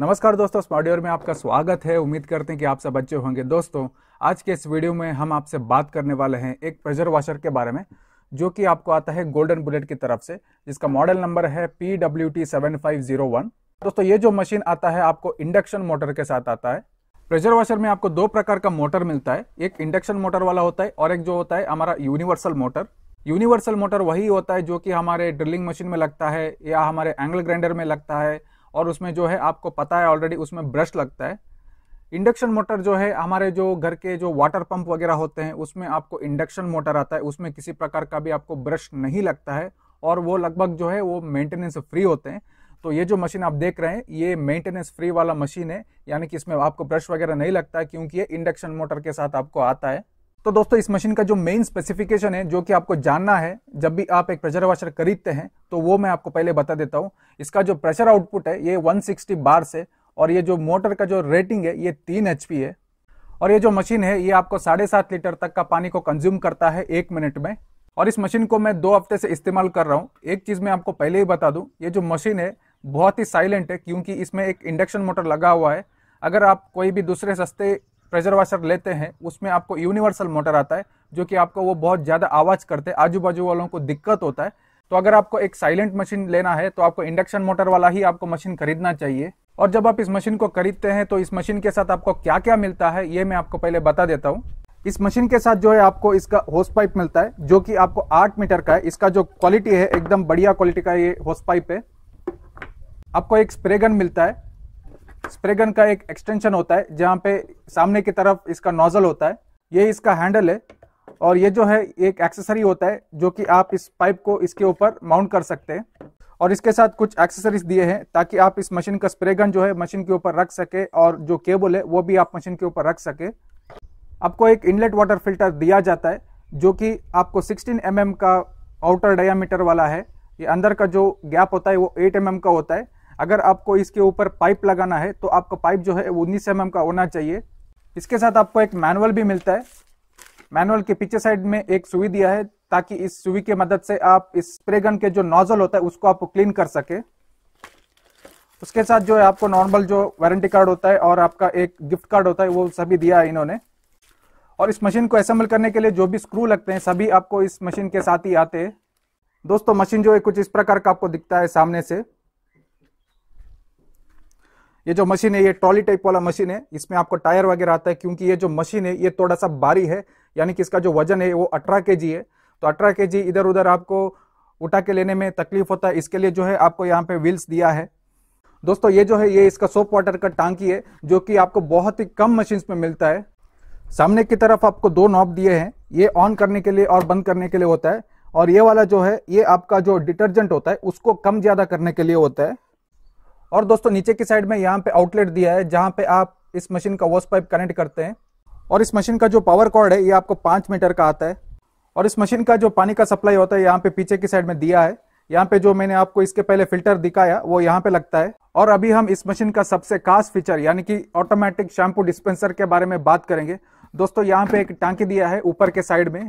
नमस्कार दोस्तों स्पॉडियोर में आपका स्वागत है उम्मीद करते हैं कि आप सब अच्छे होंगे दोस्तों आज के इस वीडियो में हम आपसे बात करने वाले हैं एक प्रेजर वाशर के बारे में जो कि आपको आता है गोल्डन बुलेट की तरफ से जिसका मॉडल नंबर है P W T seven five zero one दोस्तों ये जो मशीन आता है आपको इंडक्शन मोटर के साथ आता है प्रेजर वाशर में आपको दो प्रकार का मोटर मिलता है एक इंडक्शन मोटर वाला होता है और एक जो होता है हमारा यूनिवर्सल मोटर यूनिवर्सल मोटर वही होता है जो कि हमारे ड्रिलिंग मशीन में लगता है या हमारे एंगल ग्राइंडर में लगता है और उसमें जो है आपको पता है ऑलरेडी उसमें ब्रश लगता है इंडक्शन मोटर जो है हमारे जो घर के जो वाटर पंप वगैरह होते हैं उसमें आपको इंडक्शन मोटर आता है उसमें किसी प्रकार का भी आपको ब्रश नहीं लगता है और वो लगभग जो है वो मेंटेनेंस फ्री होते हैं तो ये जो मशीन आप देख रहे हैं ये मेंटेनेंस फ्री वाला मशीन है यानी कि इसमें आपको ब्रश वगैरह नहीं लगता है क्योंकि ये इंडक्शन मोटर के साथ आपको आता है तो दोस्तों इस मशीन का जो मेन स्पेसिफिकेशन है जो कि आपको जानना है जब भी आप एक प्रेशर वाशर खरीदते हैं तो वो मैं आपको पहले बता देता हूँ इसका जो प्रेशर आउटपुट है ये 160 बार से और ये जो मोटर का जो रेटिंग है ये तीन एच है और ये जो मशीन है ये आपको साढ़े सात लीटर तक का पानी को कंज्यूम करता है एक मिनट में और इस मशीन को मैं दो हफ्ते से इस्तेमाल कर रहा हूँ एक चीज़ मैं आपको पहले ही बता दूँ ये जो मशीन है बहुत ही साइलेंट है क्योंकि इसमें एक इंडक्शन मोटर लगा हुआ है अगर आप कोई भी दूसरे सस्ते प्रेशर वाशर लेते हैं उसमें आपको यूनिवर्सल मोटर आता है जो कि आपको वो बहुत ज़्यादा आवाज़ करते हैं आजू बाजू वालों को दिक्कत होता है तो अगर आपको एक साइलेंट मशीन लेना है तो आपको इंडक्शन मोटर वाला ही आपको मशीन खरीदना चाहिए और जब आप इस मशीन को खरीदते हैं तो इस मशीन के साथ आपको क्या क्या मिलता है ये मैं आपको पहले बता देता हूँ इस मशीन के साथ जो है आपको इसका होस पाइप मिलता है जो कि आपको आठ मीटर का है इसका जो क्वालिटी है एकदम बढ़िया क्वालिटी का ये होस पाइप है आपको एक स्प्रे गन मिलता है स्प्रे गन का एक एक्सटेंशन होता है जहाँ पे सामने की तरफ इसका नोजल होता है ये इसका हैंडल है और ये जो है एक एक्सेसरी होता है जो कि आप इस पाइप को इसके ऊपर माउंट कर सकते हैं और इसके साथ कुछ एक्सेसरीज दिए हैं ताकि आप इस मशीन का स्प्रे गन जो है मशीन के ऊपर रख सके और जो केबल है वो भी आप मशीन के ऊपर रख सके आपको एक इनलेट वाटर फिल्टर दिया जाता है जो कि आपको 16 एम mm का आउटर डायामीटर वाला है ये अंदर का जो गैप होता है वो 8 एम mm का होता है अगर आपको इसके ऊपर पाइप लगाना है तो आपका पाइप जो है उन्नीस एम का होना चाहिए इसके साथ आपको एक मैनुअल भी मिलता है मैनुअल के पीछे साइड में एक सुई दिया है ताकि इस सुई की मदद से आप इस स्प्रे गन के जो नोजल होता है उसको आप क्लीन कर सके उसके साथ जो है आपको नॉर्मल जो वारंटी कार्ड होता है और आपका एक गिफ्ट कार्ड होता है वो सभी दिया है इन्होंने और इस मशीन को असेंबल करने के लिए जो भी स्क्रू लगते हैं सभी आपको इस मशीन के साथ ही आते हैं दोस्तों मशीन जो है कुछ इस प्रकार का आपको दिखता है सामने से ये जो मशीन है ये ट्रॉली टाइप वाला मशीन है इसमें आपको टायर वगैरह आता है क्योंकि ये जो मशीन है ये थोड़ा सा भारी है यानी कि इसका जो वजन है वो अठारह के है तो अठारह के इधर उधर आपको उठा के लेने में तकलीफ होता है इसके लिए जो है आपको यहाँ पे व्हील्स दिया है दोस्तों ये जो है ये इसका सोप वाटर का टांकी है जो कि आपको बहुत ही कम मशीन में मिलता है सामने की तरफ आपको दो नॉब दिए हैं ये ऑन करने के लिए और बंद करने के लिए होता है और ये वाला जो है ये आपका जो डिटर्जेंट होता है उसको कम ज़्यादा करने के लिए होता है और दोस्तों नीचे की साइड में यहाँ पे आउटलेट दिया है जहाँ पे आप इस मशीन का वॉश पाइप कनेक्ट करते हैं और इस मशीन का जो पावर कॉर्ड है ये आपको पाँच मीटर का आता है और इस मशीन का जो पानी का सप्लाई होता है यहाँ पे पीछे की साइड में दिया है यहाँ पे जो मैंने आपको इसके पहले फिल्टर दिखाया वो यहाँ पे लगता है और अभी हम इस मशीन का सबसे खास फीचर यानी कि ऑटोमेटिक शैम्पू डिस्पेंसर के बारे में बात करेंगे दोस्तों यहाँ पे एक टांकी दिया है ऊपर के साइड में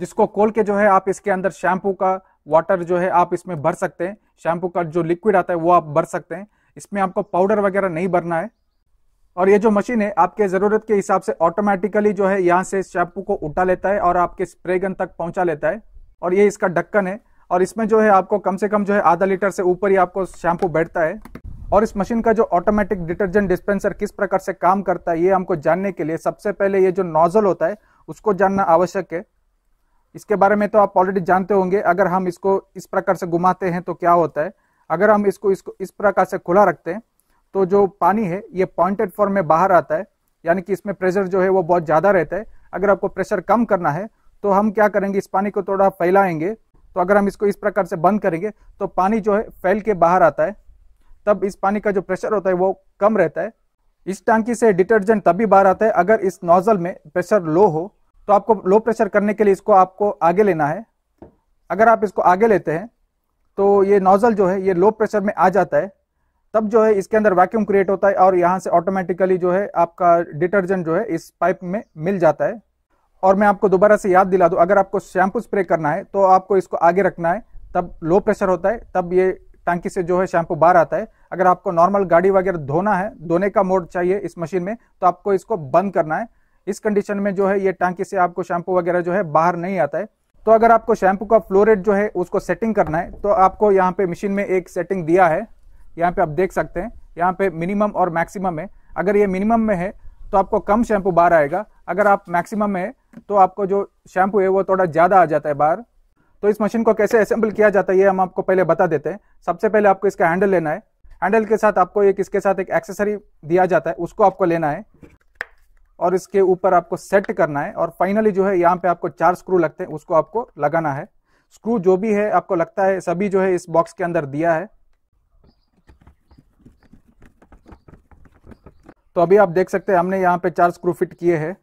जिसको खोल के जो है आप इसके अंदर शैम्पू का वाटर जो है आप इसमें भर सकते हैं शैम्पू का जो लिक्विड आता है वो आप भर सकते हैं इसमें आपको पाउडर वगैरह नहीं भरना है और ये जो मशीन है आपके ज़रूरत के हिसाब से ऑटोमेटिकली जो है यहाँ से शैम्पू को उठा लेता है और आपके स्प्रे गन तक पहुँचा लेता है और ये इसका ढक्कन है और इसमें जो है आपको कम से कम जो है आधा लीटर से ऊपर ही आपको शैम्पू बैठता है और इस मशीन का जो ऑटोमेटिक डिटर्जेंट डिस्पेंसर किस प्रकार से काम करता है ये हमको जानने के लिए सबसे पहले ये जो नोजल होता है उसको जानना आवश्यक है इसके बारे में तो आप ऑलरेडी जानते होंगे अगर हम इसको इस प्रकार से घुमाते हैं तो क्या होता है अगर हम इसको इसको इस प्रकार से खुला रखते हैं तो जो पानी है ये पॉइंटेड फॉर्म में बाहर आता है यानी कि इसमें प्रेशर जो है वो बहुत ज़्यादा रहता है अगर आपको प्रेशर कम करना है तो हम क्या करेंगे इस पानी को थोड़ा फैलाएंगे तो अगर हम इसको इस प्रकार से बंद करेंगे तो पानी जो है फैल के बाहर आता है तब इस पानी का जो प्रेशर होता है वो कम रहता है इस टांकी से डिटर्जेंट तभी बाहर आता है अगर इस नोजल में प्रेशर लो हो तो आपको लो प्रेशर करने के लिए इसको आपको आगे लेना है अगर आप इसको आगे लेते हैं तो ये नोजल जो है ये लो प्रेशर में आ जाता है तब जो है इसके अंदर वैक्यूम क्रिएट होता है और यहाँ से ऑटोमेटिकली जो है आपका डिटर्जेंट जो है इस पाइप में मिल जाता है और मैं आपको दोबारा से याद दिला दूँ अगर आपको शैम्पू स्प्रे करना है तो आपको इसको आगे रखना है तब लो प्रेशर होता है तब ये टंकी से जो है शैम्पू बाहर आता है अगर आपको नॉर्मल गाड़ी वगैरह धोना है धोने का मोड चाहिए इस मशीन में तो आपको इसको बंद करना है इस कंडीशन में जो है ये टांकी से आपको शैम्पू वगैरह जो है बाहर नहीं आता है तो अगर आपको शैम्पू का फ्लोरेट जो है उसको सेटिंग करना है तो आपको यहाँ पे मशीन में एक सेटिंग दिया है यहाँ पे आप देख सकते हैं यहाँ पे मिनिमम और मैक्सिमम है अगर ये मिनिमम में है तो आपको कम शैम्पू बाहर आएगा अगर आप मैक्सिमम में है तो आपको जो शैम्पू है वो थोड़ा ज़्यादा आ जाता है बाहर तो इस मशीन को कैसे असेंबल किया जाता है ये हम आपको पहले बता देते हैं सबसे पहले आपको इसका हैंडल लेना है हैंडल के साथ आपको एक इसके साथ एक एक्सेसरी दिया जाता है उसको आपको लेना है और इसके ऊपर आपको सेट करना है और फाइनली जो है यहाँ पे आपको चार स्क्रू लगते हैं उसको आपको लगाना है स्क्रू जो भी है आपको लगता है सभी जो है इस बॉक्स के अंदर दिया है तो अभी आप देख सकते हैं हमने यहाँ पे चार स्क्रू फिट किए हैं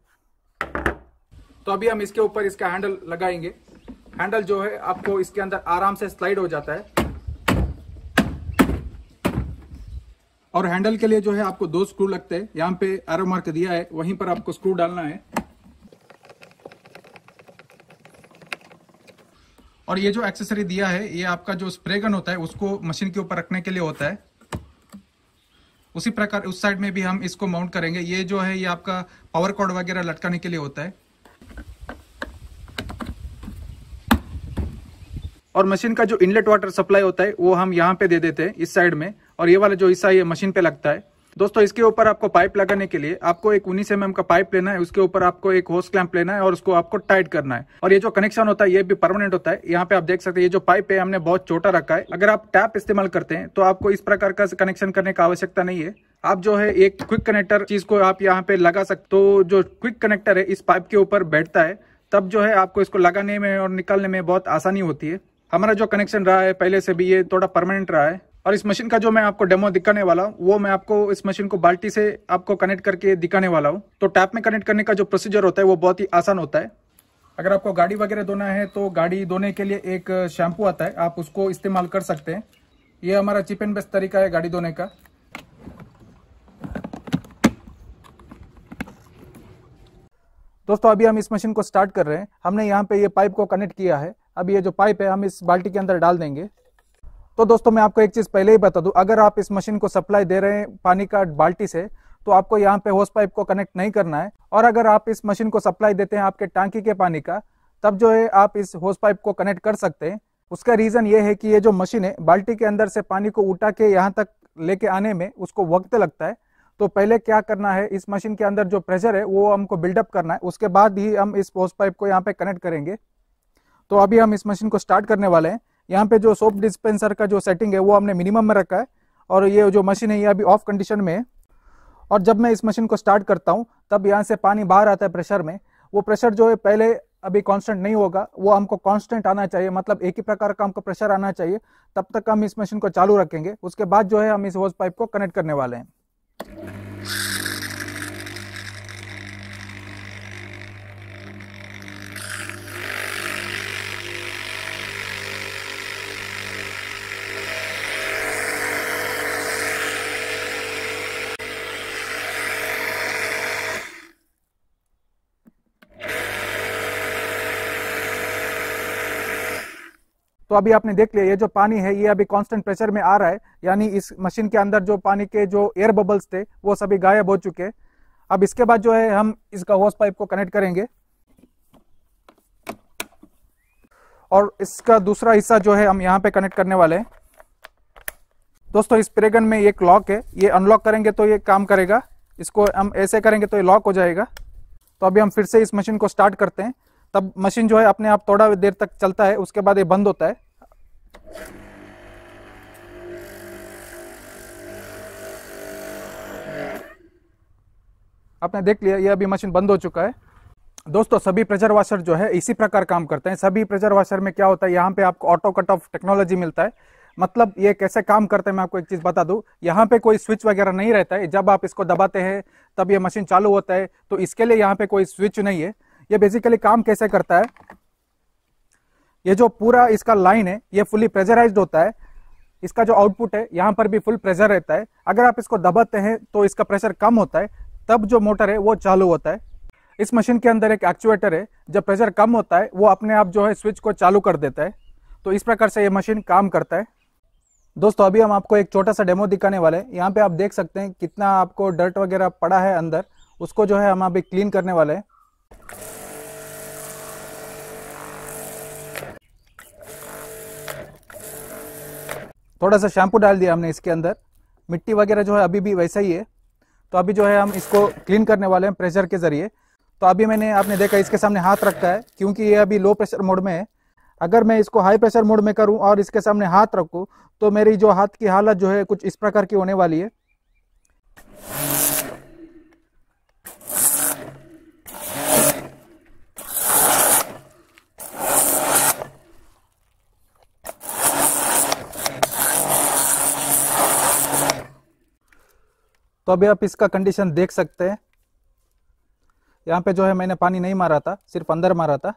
तो अभी हम इसके ऊपर इसका हैंडल लगाएंगे हैंडल जो है आपको इसके अंदर आराम से स्लाइड हो जाता है और हैंडल के लिए जो है आपको दो स्क्रू लगते हैं यहाँ पे एरो मार्क दिया है वहीं पर आपको स्क्रू डालना है और ये जो एक्सेसरी दिया है ये आपका जो स्प्रे गन होता है उसको मशीन के ऊपर रखने के लिए होता है उसी प्रकार उस साइड में भी हम इसको माउंट करेंगे ये जो है ये आपका पावर कॉर्ड वगैरह लटकाने के लिए होता है और मशीन का जो इनलेट वाटर सप्लाई होता है वो हम यहाँ पे दे देते हैं इस साइड में और ये वाला जो हिस्सा ये मशीन पे लगता है दोस्तों इसके ऊपर आपको पाइप लगाने के लिए आपको एक उन्नीस एम का पाइप लेना है उसके ऊपर आपको एक होस क्लैंप लेना है और उसको आपको टाइट करना है और ये जो कनेक्शन होता है ये भी परमानेंट होता है यहाँ पे आप देख सकते हैं ये जो पाइप है हमने बहुत छोटा रखा है अगर आप टैप इस्तेमाल करते हैं तो आपको इस प्रकार का कनेक्शन करने का आवश्यकता नहीं है आप जो है एक क्विक कनेक्टर चीज को आप यहाँ पे लगा सकते तो जो क्विक कनेक्टर है इस पाइप के ऊपर बैठता है तब जो है आपको इसको लगाने में और निकालने में बहुत आसानी होती है हमारा जो कनेक्शन रहा है पहले से भी ये थोड़ा परमानेंट रहा है और इस मशीन का जो मैं आपको डेमो दिखाने वाला हूँ वो मैं आपको इस मशीन को बाल्टी से आपको कनेक्ट करके दिखाने वाला हूँ तो टैप में कनेक्ट करने का जो प्रोसीजर होता है वो बहुत ही आसान होता है अगर आपको गाड़ी वगैरह धोना है तो गाड़ी धोने के लिए एक शैम्पू आता है आप उसको इस्तेमाल कर सकते हैं ये हमारा चिप एंड बेस्ट तरीका है गाड़ी धोने का दोस्तों अभी हम इस मशीन को स्टार्ट कर रहे हैं हमने यहाँ पे ये पाइप को कनेक्ट किया है अब ये जो पाइप है हम इस बाल्टी के अंदर डाल देंगे तो दोस्तों मैं आपको एक चीज पहले ही बता दू अगर आप इस मशीन को सप्लाई दे रहे हैं पानी का बाल्टी से तो आपको यहाँ पे होस पाइप को कनेक्ट नहीं करना है और अगर आप इस मशीन को सप्लाई देते हैं आपके टांकी के पानी का तब जो है आप इस होस पाइप को कनेक्ट कर सकते हैं उसका रीजन ये है कि ये जो मशीन है बाल्टी के अंदर से पानी को उठा के यहाँ तक लेके आने में उसको वक्त लगता है तो पहले क्या करना है इस मशीन के अंदर जो प्रेशर है वो हमको बिल्डअप करना है उसके बाद ही हम इस होस पाइप को यहाँ पे कनेक्ट करेंगे तो अभी हम इस मशीन को स्टार्ट करने वाले हैं यहाँ पे जो सोप डिस्पेंसर का जो सेटिंग है वो हमने मिनिमम में रखा है और ये जो मशीन है ये अभी ऑफ कंडीशन में है और जब मैं इस मशीन को स्टार्ट करता हूँ तब यहाँ से पानी बाहर आता है प्रेशर में वो प्रेशर जो है पहले अभी कांस्टेंट नहीं होगा वो हमको कांस्टेंट आना चाहिए मतलब एक ही प्रकार का हमको प्रेशर आना चाहिए तब तक हम इस मशीन को चालू रखेंगे उसके बाद जो है हम इस होज पाइप को कनेक्ट करने वाले हैं तो अभी आपने देख लिया ये जो पानी है ये अभी कांस्टेंट प्रेशर में आ रहा है यानी इस मशीन के अंदर जो पानी के जो एयर बबल्स थे वो सभी गायब हो चुके हैं अब इसके बाद जो है हम इसका होस पाइप को कनेक्ट करेंगे और इसका दूसरा हिस्सा जो है हम यहाँ पे कनेक्ट करने वाले हैं दोस्तों इस प्रेगन में एक लॉक है ये अनलॉक करेंगे तो ये काम करेगा इसको हम ऐसे करेंगे तो ये लॉक हो जाएगा तो अभी हम फिर से इस मशीन को स्टार्ट करते हैं तब मशीन जो है अपने आप थोड़ा देर तक चलता है उसके बाद ये बंद होता है आपने देख लिया ये अभी मशीन बंद हो चुका है दोस्तों सभी प्रेशर वाशर जो है इसी प्रकार काम करते हैं सभी प्रेशर वाशर में क्या होता है यहाँ पे आपको ऑटो कट ऑफ टेक्नोलॉजी मिलता है मतलब ये कैसे काम करते हैं मैं आपको एक चीज़ बता दूं यहाँ पे कोई स्विच वगैरह नहीं रहता है जब आप इसको दबाते हैं तब ये मशीन चालू होता है तो इसके लिए यहाँ पे कोई स्विच नहीं है ये बेसिकली काम कैसे करता है ये जो पूरा इसका लाइन है ये फुली प्रेजराइज होता है इसका जो आउटपुट है यहाँ पर भी फुल प्रेशर रहता है अगर आप इसको दबाते हैं तो इसका प्रेशर कम होता है तब जो मोटर है वो चालू होता है इस मशीन के अंदर एक एक्चुएटर है जब प्रेशर कम होता है वो अपने आप जो है स्विच को चालू कर देता है तो इस प्रकार से ये मशीन काम करता है दोस्तों अभी हम आपको एक छोटा सा डेमो दिखाने वाले हैं यहाँ पे आप देख सकते हैं कितना आपको डर्ट वगैरह पड़ा है अंदर उसको जो है हम अभी क्लीन करने वाले हैं थोड़ा सा शैम्पू डाल दिया हमने इसके अंदर मिट्टी वगैरह जो है अभी भी वैसा ही है तो अभी जो है हम इसको क्लीन करने वाले हैं प्रेशर के ज़रिए तो अभी मैंने आपने देखा इसके सामने हाथ रखा है क्योंकि ये अभी लो प्रेशर मोड में है अगर मैं इसको हाई प्रेशर मोड में करूं और इसके सामने हाथ रखूं तो मेरी जो हाथ की हालत जो है कुछ इस प्रकार की होने वाली है तो अभी आप इसका कंडीशन देख सकते हैं यहाँ पे जो है मैंने पानी नहीं मारा था सिर्फ अंदर मारा था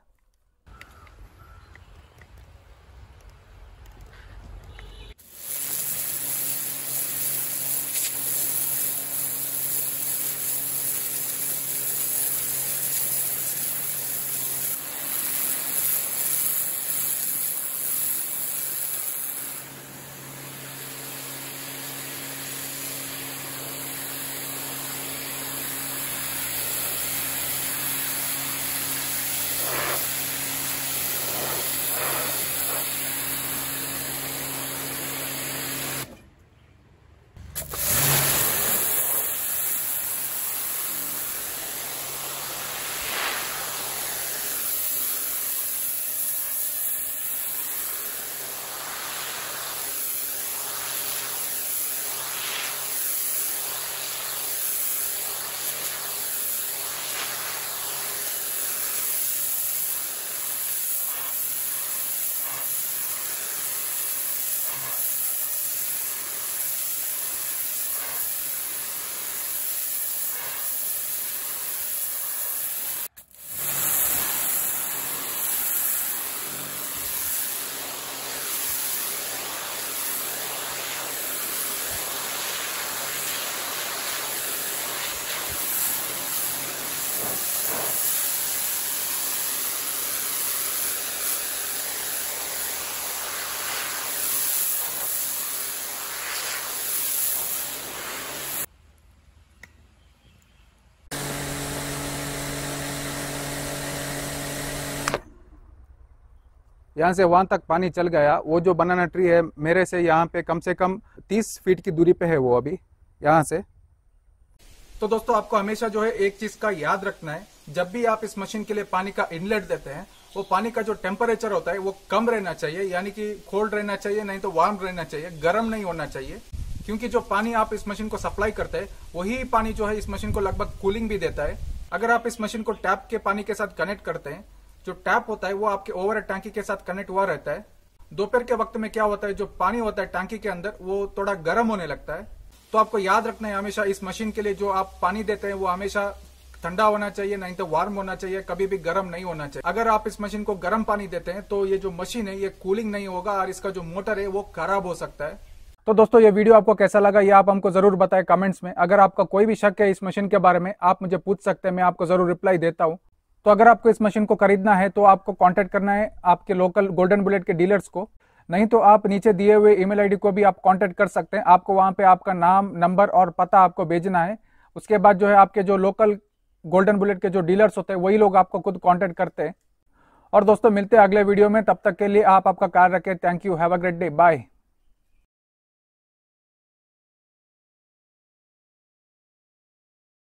यहाँ से वहाँ तक पानी चल गया वो जो बनाना ट्री है मेरे से यहाँ पे कम से कम तीस फीट की दूरी पे है वो अभी यहाँ से तो दोस्तों आपको हमेशा जो है एक चीज का याद रखना है जब भी आप इस मशीन के लिए पानी का इनलेट देते हैं वो पानी का जो टेम्परेचर होता है वो कम रहना चाहिए यानी कि कोल्ड रहना चाहिए नहीं तो वार्म रहना चाहिए गर्म नहीं होना चाहिए क्योंकि जो पानी आप इस मशीन को सप्लाई करते हैं वही पानी जो है इस मशीन को लगभग कूलिंग भी देता है अगर आप इस मशीन को टैप के पानी के साथ कनेक्ट करते हैं जो टैप होता है वो आपके ओवर टैंकी के साथ कनेक्ट हुआ रहता है दोपहर के वक्त में क्या होता है जो पानी होता है टैंकी के अंदर वो थोड़ा गर्म होने लगता है तो आपको याद रखना है हमेशा इस मशीन के लिए जो आप पानी देते हैं वो हमेशा ठंडा होना चाहिए नहीं तो वार्म होना चाहिए कभी भी गर्म नहीं होना चाहिए अगर आप इस मशीन को गर्म पानी देते हैं तो ये जो मशीन है ये कूलिंग नहीं होगा और इसका जो मोटर है वो खराब हो सकता है तो दोस्तों ये वीडियो आपको कैसा लगा ये आप हमको जरूर बताएं कमेंट्स में अगर आपका कोई भी शक है इस मशीन के बारे में आप मुझे पूछ सकते हैं मैं आपको जरूर रिप्लाई देता हूँ तो अगर आपको इस मशीन को खरीदना है तो आपको कॉन्टेक्ट करना है आपके लोकल गोल्डन बुलेट के डीलर्स को नहीं तो आप नीचे दिए हुए ईमेल आईडी को भी आप कांटेक्ट कर सकते हैं आपको वहां पे आपका नाम नंबर और पता आपको भेजना है उसके बाद जो है आपके जो लोकल गोल्डन बुलेट के जो डीलर्स होते हैं वही लोग आपको खुद कांटेक्ट करते हैं और दोस्तों मिलते हैं अगले वीडियो में तब तक के लिए आप आपका कार रखें thank you have a great day bye